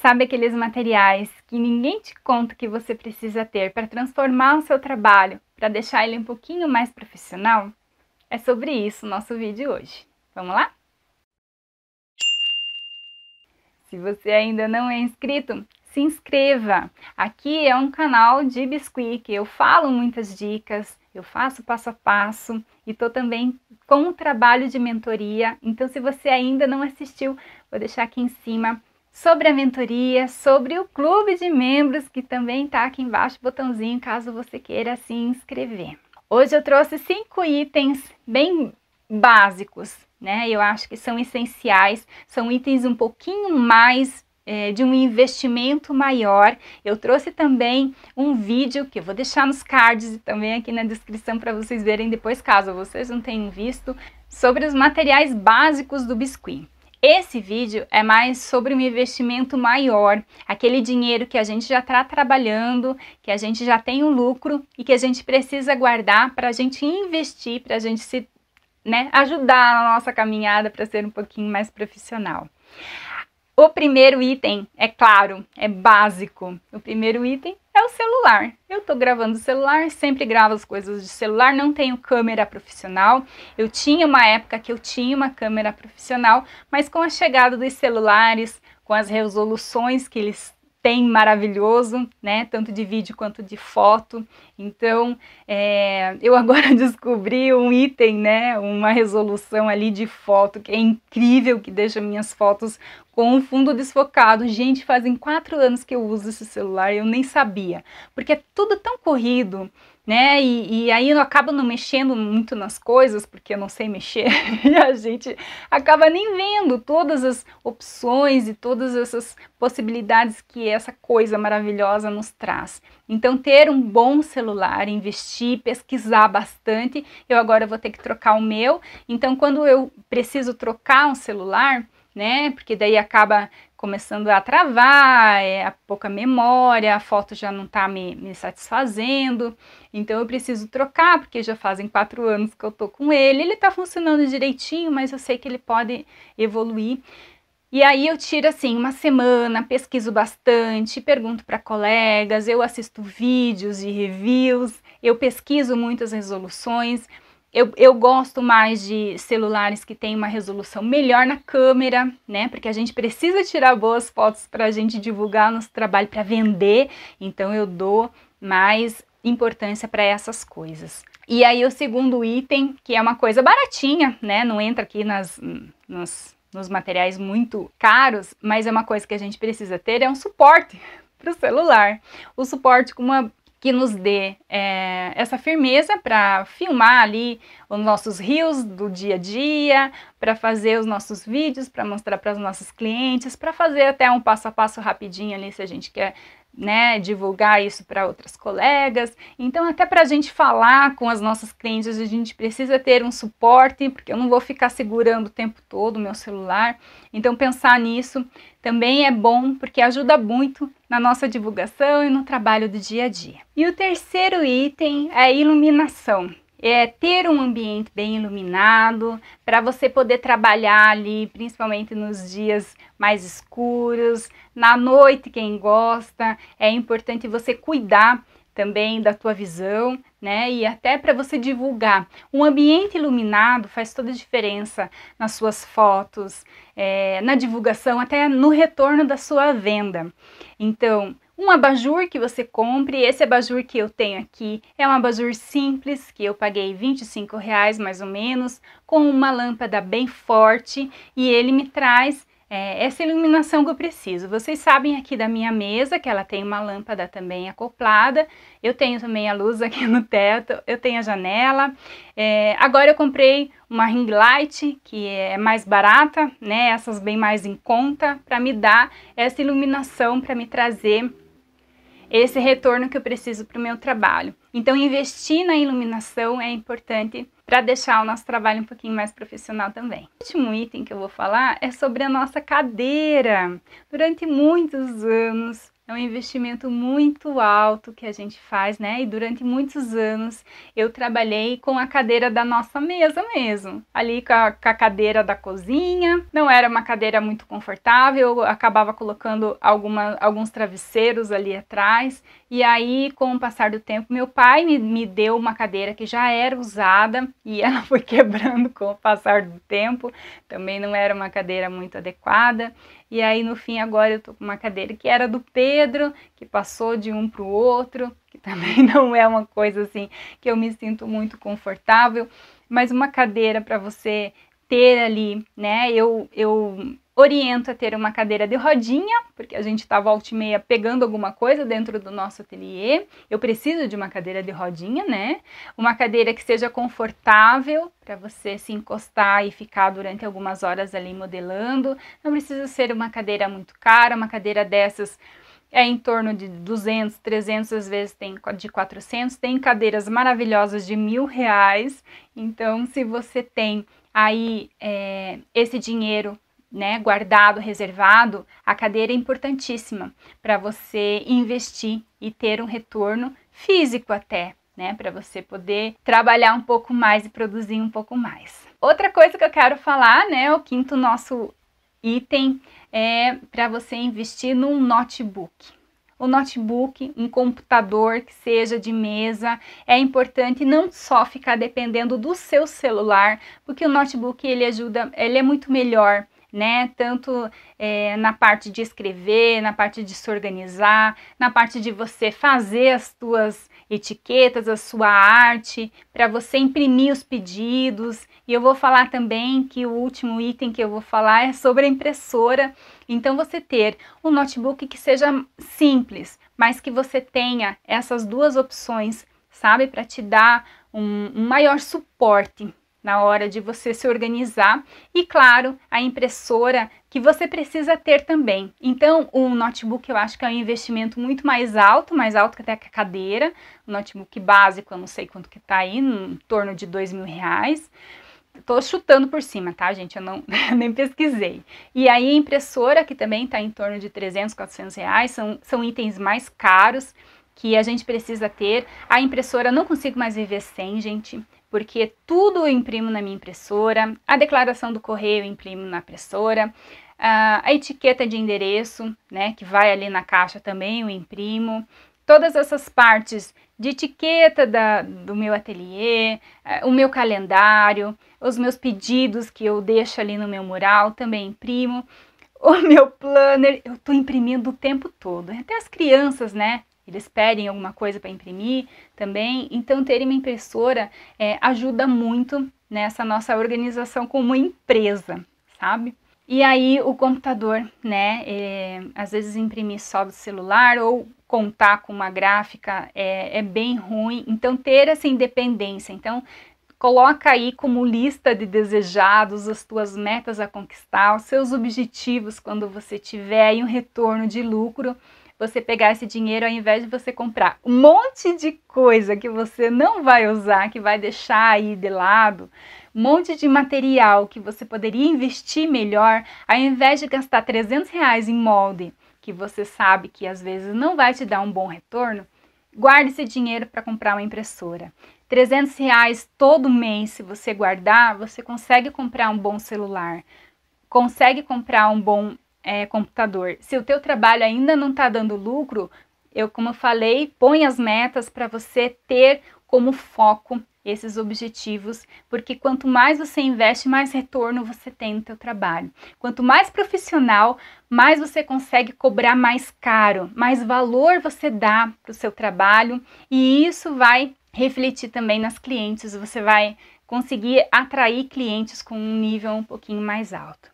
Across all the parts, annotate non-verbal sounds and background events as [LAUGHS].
Sabe aqueles materiais que ninguém te conta que você precisa ter para transformar o seu trabalho, para deixar ele um pouquinho mais profissional? É sobre isso o nosso vídeo hoje. Vamos lá? Se você ainda não é inscrito, se inscreva. Aqui é um canal de biscuit que eu falo muitas dicas, eu faço passo a passo e estou também com o um trabalho de mentoria. Então, se você ainda não assistiu, vou deixar aqui em cima sobre a mentoria, sobre o clube de membros, que também está aqui embaixo o botãozinho, caso você queira se inscrever. Hoje eu trouxe cinco itens bem básicos, né? Eu acho que são essenciais, são itens um pouquinho mais é, de um investimento maior. Eu trouxe também um vídeo que eu vou deixar nos cards e também aqui na descrição para vocês verem depois, caso vocês não tenham visto, sobre os materiais básicos do biscuit. Esse vídeo é mais sobre um investimento maior, aquele dinheiro que a gente já está trabalhando, que a gente já tem o um lucro e que a gente precisa guardar para a gente investir, para a gente se né, ajudar na nossa caminhada para ser um pouquinho mais profissional. O primeiro item, é claro, é básico. O primeiro item é o celular. Eu tô gravando o celular, sempre gravo as coisas de celular, não tenho câmera profissional. Eu tinha uma época que eu tinha uma câmera profissional, mas com a chegada dos celulares, com as resoluções que eles têm maravilhoso, né? Tanto de vídeo quanto de foto. Então, é, eu agora [LAUGHS] descobri um item, né? Uma resolução ali de foto que é incrível, que deixa minhas fotos com um fundo desfocado. Gente, fazem quatro anos que eu uso esse celular, eu nem sabia, porque é tudo tão corrido, né? E, e aí eu acabo não mexendo muito nas coisas, porque eu não sei mexer, [LAUGHS] e a gente acaba nem vendo todas as opções e todas essas possibilidades que essa coisa maravilhosa nos traz. Então, ter um bom celular, investir, pesquisar bastante. Eu agora vou ter que trocar o meu, então quando eu preciso trocar um celular, né? Porque daí acaba começando a travar, é, a pouca memória, a foto já não está me, me satisfazendo, então eu preciso trocar, porque já fazem quatro anos que eu tô com ele, ele está funcionando direitinho, mas eu sei que ele pode evoluir. E aí eu tiro assim uma semana, pesquiso bastante, pergunto para colegas, eu assisto vídeos de reviews, eu pesquiso muitas resoluções. Eu, eu gosto mais de celulares que têm uma resolução melhor na câmera, né? Porque a gente precisa tirar boas fotos para a gente divulgar nosso trabalho, para vender. Então eu dou mais importância para essas coisas. E aí o segundo item, que é uma coisa baratinha, né? Não entra aqui nas, nas nos materiais muito caros, mas é uma coisa que a gente precisa ter é um suporte [LAUGHS] para o celular. O suporte com uma que nos dê é, essa firmeza para filmar ali os nossos rios do dia a dia, para fazer os nossos vídeos, para mostrar para os nossos clientes, para fazer até um passo a passo rapidinho ali se a gente quer né, divulgar isso para outras colegas. Então, até para a gente falar com as nossas clientes, a gente precisa ter um suporte, porque eu não vou ficar segurando o tempo todo o meu celular. Então, pensar nisso também é bom, porque ajuda muito na nossa divulgação e no trabalho do dia a dia. E o terceiro item é iluminação é, ter um ambiente bem iluminado, para você poder trabalhar ali, principalmente nos dias mais escuros, na noite, quem gosta, é importante você cuidar também da tua visão, né? E até para você divulgar. Um ambiente iluminado faz toda a diferença nas suas fotos, é, na divulgação, até no retorno da sua venda. Então, um abajur que você compre. Esse abajur que eu tenho aqui é um abajur simples que eu paguei 25 reais mais ou menos, com uma lâmpada bem forte e ele me traz é, essa iluminação que eu preciso. Vocês sabem aqui da minha mesa que ela tem uma lâmpada também acoplada, eu tenho também a luz aqui [LAUGHS] no teto, eu tenho a janela. É, agora eu comprei uma ring light que é mais barata, né? Essas bem mais em conta para me dar essa iluminação, para me trazer esse retorno que eu preciso para o meu trabalho. Então, investir na iluminação é importante para deixar o nosso trabalho um pouquinho mais profissional também. O último item que eu vou falar é sobre a nossa cadeira. Durante muitos anos, é um investimento muito alto que a gente faz, né? E durante muitos anos eu trabalhei com a cadeira da nossa mesa mesmo, ali com a, com a cadeira da cozinha. Não era uma cadeira muito confortável, eu acabava colocando alguma, alguns travesseiros ali atrás. E aí, com o passar do tempo, meu pai me, me deu uma cadeira que já era usada e ela [LAUGHS] foi quebrando com o passar do tempo. Também não era uma cadeira muito adequada. E aí no fim agora eu tô com uma cadeira que era do Pedro, que passou de um para o outro, que [LAUGHS] também não é uma coisa assim que eu me sinto muito confortável, mas uma cadeira para você ter ali, né? Eu eu oriento a ter uma cadeira de rodinha, porque a gente está volta e meia pegando alguma coisa dentro do nosso ateliê. Eu preciso de uma cadeira de rodinha, né? Uma cadeira que seja confortável para você se encostar e ficar durante algumas horas ali modelando. Não precisa ser uma cadeira muito cara, uma cadeira dessas é em torno de 200, 300, às vezes tem de 400. Tem cadeiras maravilhosas de mil reais. Então, se você tem aí é, esse dinheiro né, guardado, reservado, a cadeira é importantíssima para você investir e ter um retorno físico até, né, para você poder trabalhar um pouco mais e produzir um pouco mais. Outra coisa que eu quero falar, né, o quinto nosso item é para você investir num notebook. O notebook, um computador que seja de mesa, é importante não só ficar dependendo do seu celular, porque o notebook ele ajuda, ele é muito melhor né? Tanto é, na parte de escrever, na parte de se organizar, na parte de você fazer as suas etiquetas, a sua arte, para você imprimir os pedidos. E eu vou falar também que o último item que eu vou falar é sobre a impressora. Então você ter um notebook que seja simples, mas que você tenha essas duas opções, sabe, para te dar um, um maior suporte na hora de você se organizar e, claro, a impressora que você precisa ter também. Então, o notebook eu acho que é um investimento muito mais alto, mais alto que até a cadeira. O notebook básico, eu não sei quanto que tá aí, em torno de dois mil reais. Tô chutando por cima, tá, gente? Eu não [LAUGHS] nem pesquisei. E aí, a impressora, que também tá em torno de 300, 400 reais, são, são itens mais caros que a gente precisa ter. A impressora, não consigo mais viver sem, gente porque tudo eu imprimo na minha impressora, a declaração do correio eu imprimo na impressora, a etiqueta de endereço, né, que vai ali na caixa também eu imprimo, todas essas partes de etiqueta da, do meu ateliê, o meu calendário, os meus pedidos que eu deixo ali no meu mural também imprimo o meu planner, eu tô imprimindo o tempo todo. Até as crianças, né, eles pedem alguma coisa para imprimir também. Então, ter uma impressora é, ajuda muito nessa nossa organização como empresa, sabe? E aí o computador, né? É, às vezes imprimir só do celular ou contar com uma gráfica é, é bem ruim. Então ter essa independência. Então coloca aí como lista de desejados as tuas metas a conquistar, os seus objetivos quando você tiver aí um retorno de lucro você pegar esse dinheiro ao invés de você comprar um monte de coisa que você não vai usar, que vai deixar aí de lado, um monte de material que você poderia investir melhor, ao invés de gastar 300 reais em molde, que você sabe que às vezes não vai te dar um bom retorno, guarde esse dinheiro para comprar uma impressora. 300 reais todo mês, se você guardar, você consegue comprar um bom celular, consegue comprar um bom é, computador. Se o teu trabalho ainda não está dando lucro, eu como eu falei, põe as metas para você ter como foco esses objetivos, porque quanto mais você investe, mais retorno você tem no teu trabalho. Quanto mais profissional, mais você consegue cobrar mais caro, mais valor você dá para o seu trabalho e isso vai refletir também nas clientes, você vai conseguir atrair clientes com um nível um pouquinho mais alto.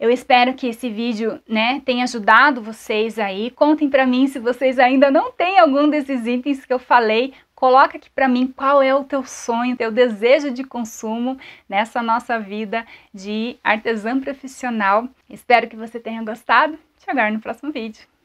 Eu espero que esse vídeo, né, tenha ajudado vocês aí. Contem para mim se vocês ainda não têm algum desses itens que eu falei. Coloca aqui para mim qual é o teu sonho, teu desejo de consumo nessa nossa vida de artesã profissional. Espero que você tenha gostado. Te aguardo no próximo vídeo.